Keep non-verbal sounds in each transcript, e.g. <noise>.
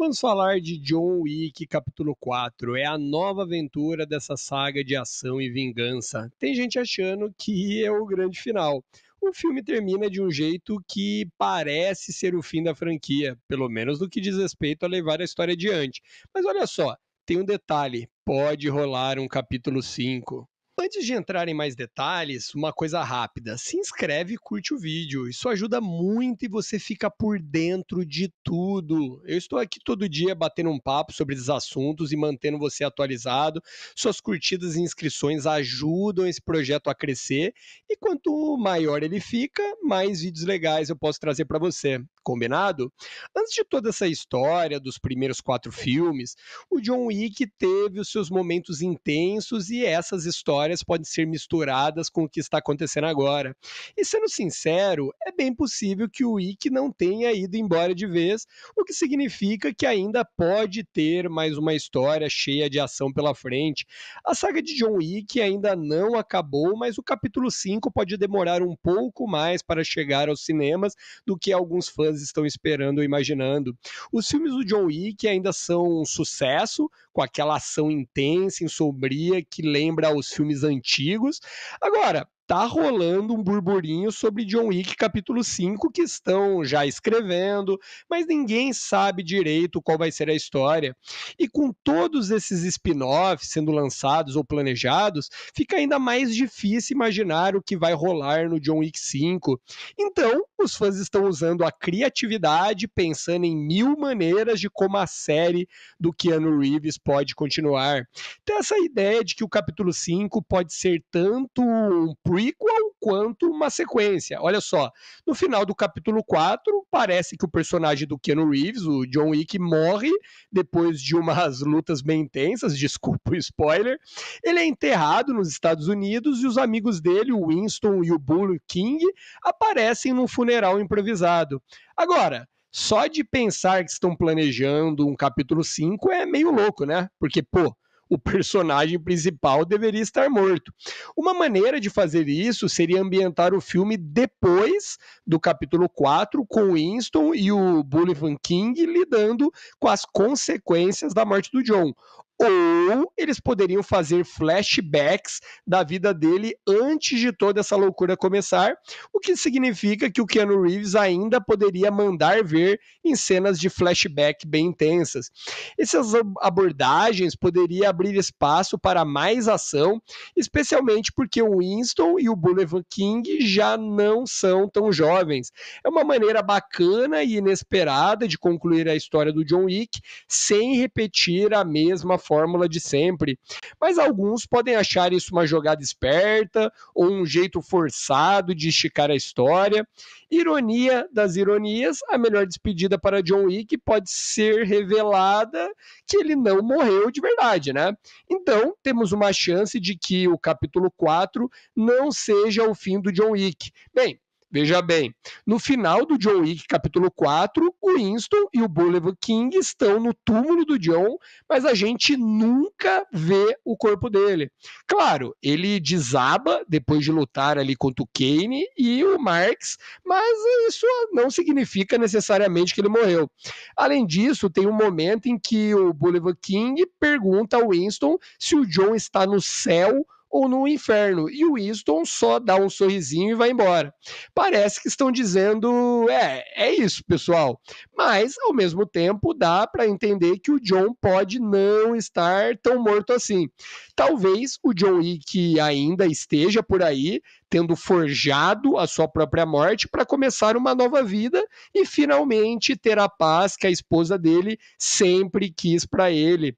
Vamos falar de John Wick capítulo 4. É a nova aventura dessa saga de ação e vingança. Tem gente achando que é o grande final. O filme termina de um jeito que parece ser o fim da franquia, pelo menos do que diz respeito a levar a história adiante. Mas olha só, tem um detalhe: pode rolar um capítulo 5. Antes de entrar em mais detalhes, uma coisa rápida: se inscreve e curte o vídeo. Isso ajuda muito e você fica por dentro de tudo. Eu estou aqui todo dia batendo um papo sobre esses assuntos e mantendo você atualizado. Suas curtidas e inscrições ajudam esse projeto a crescer e quanto maior ele fica, mais vídeos legais eu posso trazer para você. Combinado? Antes de toda essa história dos primeiros quatro filmes, o John Wick teve os seus momentos intensos e essas histórias podem ser misturadas com o que está acontecendo agora. E sendo sincero, é bem possível que o Wick não tenha ido embora de vez, o que significa que ainda pode ter mais uma história cheia de ação pela frente. A saga de John Wick ainda não acabou, mas o capítulo 5 pode demorar um pouco mais para chegar aos cinemas do que alguns fãs fãs estão esperando ou imaginando. Os filmes do John Wick ainda são um sucesso, com aquela ação intensa, e sombria que lembra os filmes antigos. Agora, tá rolando um burburinho sobre John Wick capítulo 5 que estão já escrevendo, mas ninguém sabe direito qual vai ser a história. E com todos esses spin-offs sendo lançados ou planejados, fica ainda mais difícil imaginar o que vai rolar no John Wick 5. Então, os fãs estão usando a criatividade, pensando em mil maneiras de como a série do Keanu Reeves pode continuar. tem então, essa ideia de que o capítulo 5 pode ser tanto um prequel quanto uma sequência. Olha só, no final do capítulo 4, parece que o personagem do Keanu Reeves, o John Wick, morre depois de umas <laughs> lutas bem intensas, desculpa o spoiler. Ele é enterrado nos Estados Unidos e os amigos dele, o Winston e o Bull King, aparecem num funeral improvisado. Agora, só de pensar que estão planejando um capítulo 5 é meio louco, né? Porque, pô, o personagem principal deveria estar morto. Uma maneira de fazer isso seria ambientar o filme depois do capítulo 4, com Winston e o Van King lidando com as consequências da morte do John ou eles poderiam fazer flashbacks da vida dele antes de toda essa loucura começar, o que significa que o Keanu Reeves ainda poderia mandar ver em cenas de flashback bem intensas. Essas abordagens poderiam abrir espaço para mais ação, especialmente porque o Winston e o Boulevard King já não são tão jovens. É uma maneira bacana e inesperada de concluir a história do John Wick sem repetir a mesma fórmula de sempre. Mas alguns podem achar isso uma jogada esperta ou um jeito forçado de esticar a história. Ironia das ironias, a melhor despedida para John Wick pode ser revelada que ele não morreu de verdade, né? Então, temos uma chance de que o capítulo 4 não seja o fim do John Wick. Bem, Veja bem, no final do John Wick, capítulo 4, o Winston e o Boulevard King estão no túmulo do John, mas a gente nunca vê o corpo dele. Claro, ele desaba depois de lutar ali contra o Kane e o Marx, mas isso não significa necessariamente que ele morreu. Além disso, tem um momento em que o Boulevard King pergunta ao Winston se o John está no céu ou no inferno. E o Winston só dá um sorrisinho e vai embora. Parece que estão dizendo, é, é isso, pessoal. Mas, ao mesmo tempo, dá para entender que o John pode não estar tão morto assim. Talvez o John Wick ainda esteja por aí, tendo forjado a sua própria morte para começar uma nova vida e finalmente ter a paz que a esposa dele sempre quis para ele.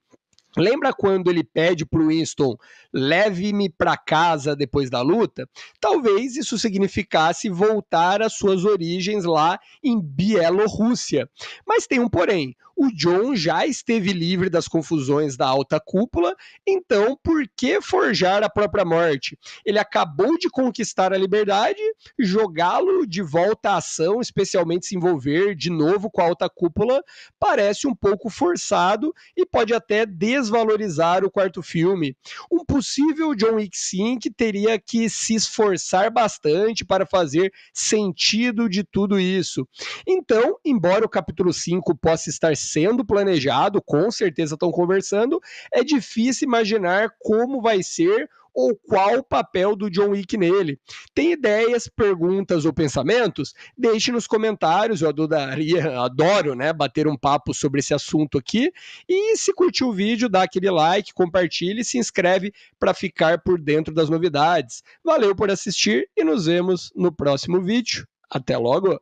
Lembra quando ele pede para o Winston, leve-me para casa depois da luta? Talvez isso significasse voltar às suas origens lá em Bielorrússia. Mas tem um porém: o John já esteve livre das confusões da alta cúpula, então por que forjar a própria morte? Ele acabou de conquistar a liberdade, jogá-lo de volta à ação, especialmente se envolver de novo com a alta cúpula, parece um pouco forçado e pode até desvalorizar o quarto filme. Um possível John Wick 5 teria que se esforçar bastante para fazer sentido de tudo isso. Então, embora o capítulo 5 possa estar sendo planejado, com certeza estão conversando, é difícil imaginar como vai ser ou qual o papel do John Wick nele. Tem ideias, perguntas ou pensamentos? Deixe nos comentários, eu adoraria, adoro, né, bater um papo sobre esse assunto aqui. E se curtiu o vídeo, dá aquele like, compartilhe e se inscreve para ficar por dentro das novidades. Valeu por assistir e nos vemos no próximo vídeo. Até logo!